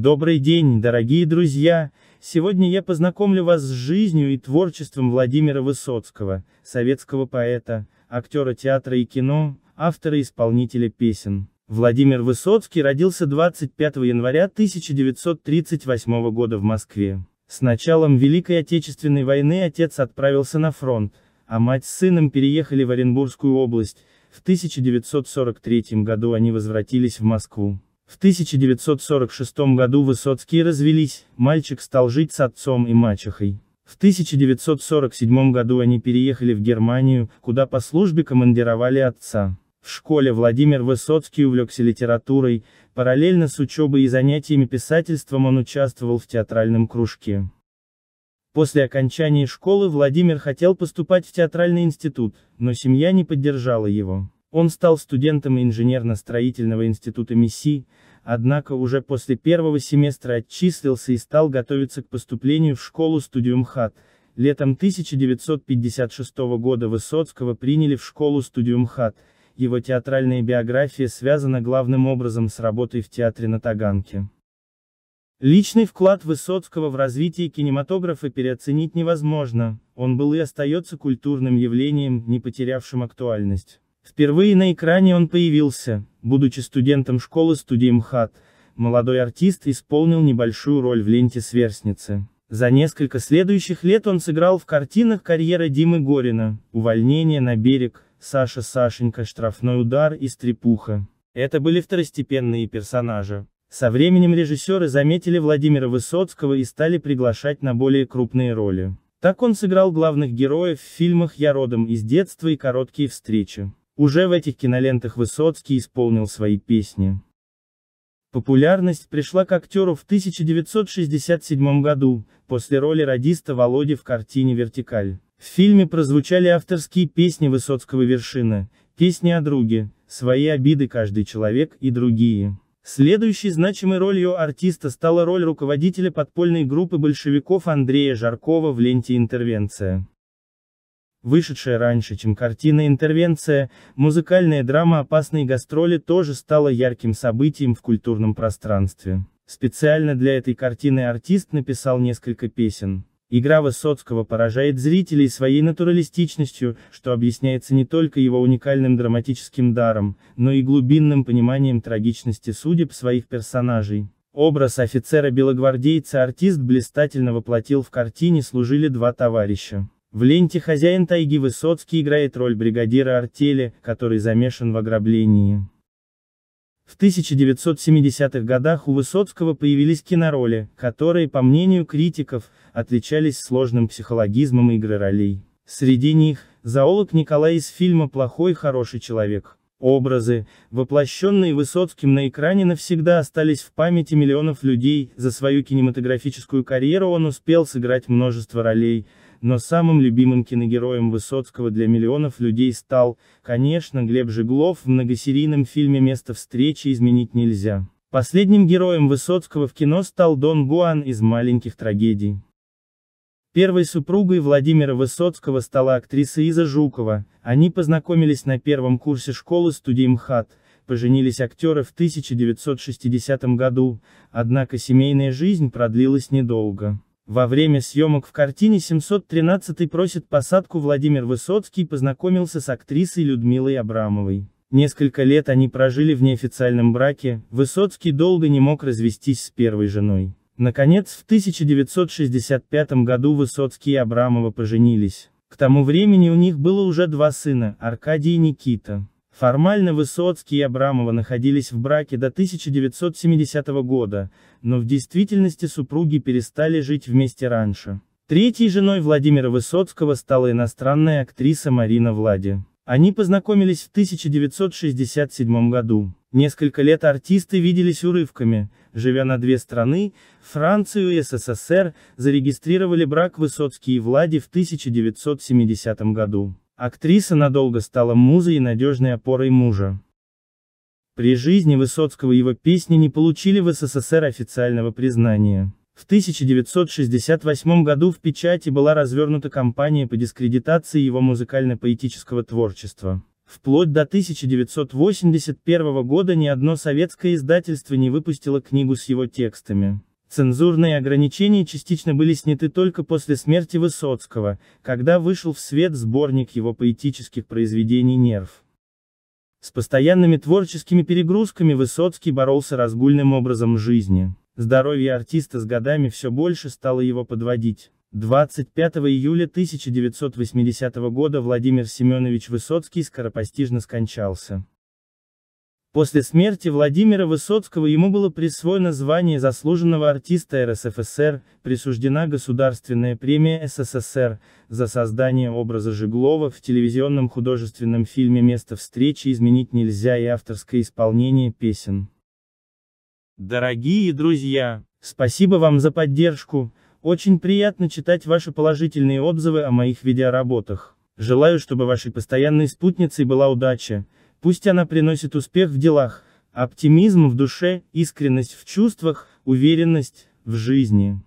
Добрый день, дорогие друзья! Сегодня я познакомлю вас с жизнью и творчеством Владимира Высоцкого, советского поэта, актера театра и кино, автора и исполнителя песен. Владимир Высоцкий родился 25 января 1938 года в Москве. С началом Великой Отечественной войны отец отправился на фронт, а мать с сыном переехали в Оренбургскую область, в 1943 году они возвратились в Москву. В 1946 году Высоцкие развелись, мальчик стал жить с отцом и мачехой. В 1947 году они переехали в Германию, куда по службе командировали отца. В школе Владимир Высоцкий увлекся литературой, параллельно с учебой и занятиями писательством он участвовал в театральном кружке. После окончания школы Владимир хотел поступать в театральный институт, но семья не поддержала его. Он стал студентом инженерно-строительного института МИСИ, однако уже после первого семестра отчислился и стал готовиться к поступлению в школу студиум ХАТ. Летом 1956 года Высоцкого приняли в школу студиум ХАТ, его театральная биография связана главным образом с работой в театре на Таганке. Личный вклад Высоцкого в развитие кинематографа переоценить невозможно, он был и остается культурным явлением, не потерявшим актуальность. Впервые на экране он появился, будучи студентом школы студии МХАТ, молодой артист исполнил небольшую роль в ленте «Сверстницы». За несколько следующих лет он сыграл в картинах карьера Димы Горина, «Увольнение на берег», «Саша Сашенька», «Штрафной удар» и «Стрепуха». Это были второстепенные персонажи. Со временем режиссеры заметили Владимира Высоцкого и стали приглашать на более крупные роли. Так он сыграл главных героев в фильмах «Я родом из детства» и «Короткие встречи». Уже в этих кинолентах Высоцкий исполнил свои песни. Популярность пришла к актеру в 1967 году, после роли радиста Володи в картине «Вертикаль». В фильме прозвучали авторские песни Высоцкого «Вершина», песни о друге, свои обиды каждый человек и другие. Следующей значимой ролью артиста стала роль руководителя подпольной группы большевиков Андрея Жаркова в ленте «Интервенция» вышедшая раньше, чем картина «Интервенция», музыкальная драма «Опасные гастроли» тоже стала ярким событием в культурном пространстве. Специально для этой картины артист написал несколько песен. Игра Высоцкого поражает зрителей своей натуралистичностью, что объясняется не только его уникальным драматическим даром, но и глубинным пониманием трагичности судеб своих персонажей. Образ офицера-белогвардейца артист блистательно воплотил в картине «Служили два товарища». В ленте «Хозяин тайги» Высоцкий играет роль бригадира артели, который замешан в ограблении. В 1970-х годах у Высоцкого появились кинороли, которые, по мнению критиков, отличались сложным психологизмом игры ролей. Среди них, зоолог Николай из фильма «Плохой хороший человек». Образы, воплощенные Высоцким на экране навсегда остались в памяти миллионов людей, за свою кинематографическую карьеру он успел сыграть множество ролей, но самым любимым киногероем Высоцкого для миллионов людей стал, конечно, Глеб Жеглов в многосерийном фильме «Место встречи изменить нельзя». Последним героем Высоцкого в кино стал Дон Гуан из «Маленьких трагедий». Первой супругой Владимира Высоцкого стала актриса Иза Жукова, они познакомились на первом курсе школы студии МХАТ, поженились актеры в 1960 году, однако семейная жизнь продлилась недолго. Во время съемок в картине 713 просит посадку Владимир Высоцкий познакомился с актрисой Людмилой Абрамовой. Несколько лет они прожили в неофициальном браке, Высоцкий долго не мог развестись с первой женой. Наконец, в 1965 году Высоцкий и Абрамова поженились. К тому времени у них было уже два сына, Аркадий и Никита. Формально Высоцкий и Абрамова находились в браке до 1970 года, но в действительности супруги перестали жить вместе раньше. Третьей женой Владимира Высоцкого стала иностранная актриса Марина Влади. Они познакомились в 1967 году. Несколько лет артисты виделись урывками, живя на две страны, Францию и СССР, зарегистрировали брак Высоцкий и Влади в 1970 году. Актриса надолго стала музой и надежной опорой мужа. При жизни Высоцкого его песни не получили в СССР официального признания. В 1968 году в печати была развернута кампания по дискредитации его музыкально-поэтического творчества. Вплоть до 1981 года ни одно советское издательство не выпустило книгу с его текстами. Цензурные ограничения частично были сняты только после смерти Высоцкого, когда вышел в свет сборник его поэтических произведений «Нерв». С постоянными творческими перегрузками Высоцкий боролся разгульным образом жизни. Здоровье артиста с годами все больше стало его подводить. 25 июля 1980 года Владимир Семенович Высоцкий скоропостижно скончался. После смерти Владимира Высоцкого ему было присвоено звание заслуженного артиста РСФСР, присуждена Государственная премия СССР за создание образа Жиглова в телевизионном художественном фильме «Место встречи изменить нельзя» и авторское исполнение песен. Дорогие друзья, спасибо вам за поддержку, очень приятно читать ваши положительные отзывы о моих видеоработах. Желаю, чтобы вашей постоянной спутницей была удача, Пусть она приносит успех в делах, оптимизм в душе, искренность в чувствах, уверенность в жизни.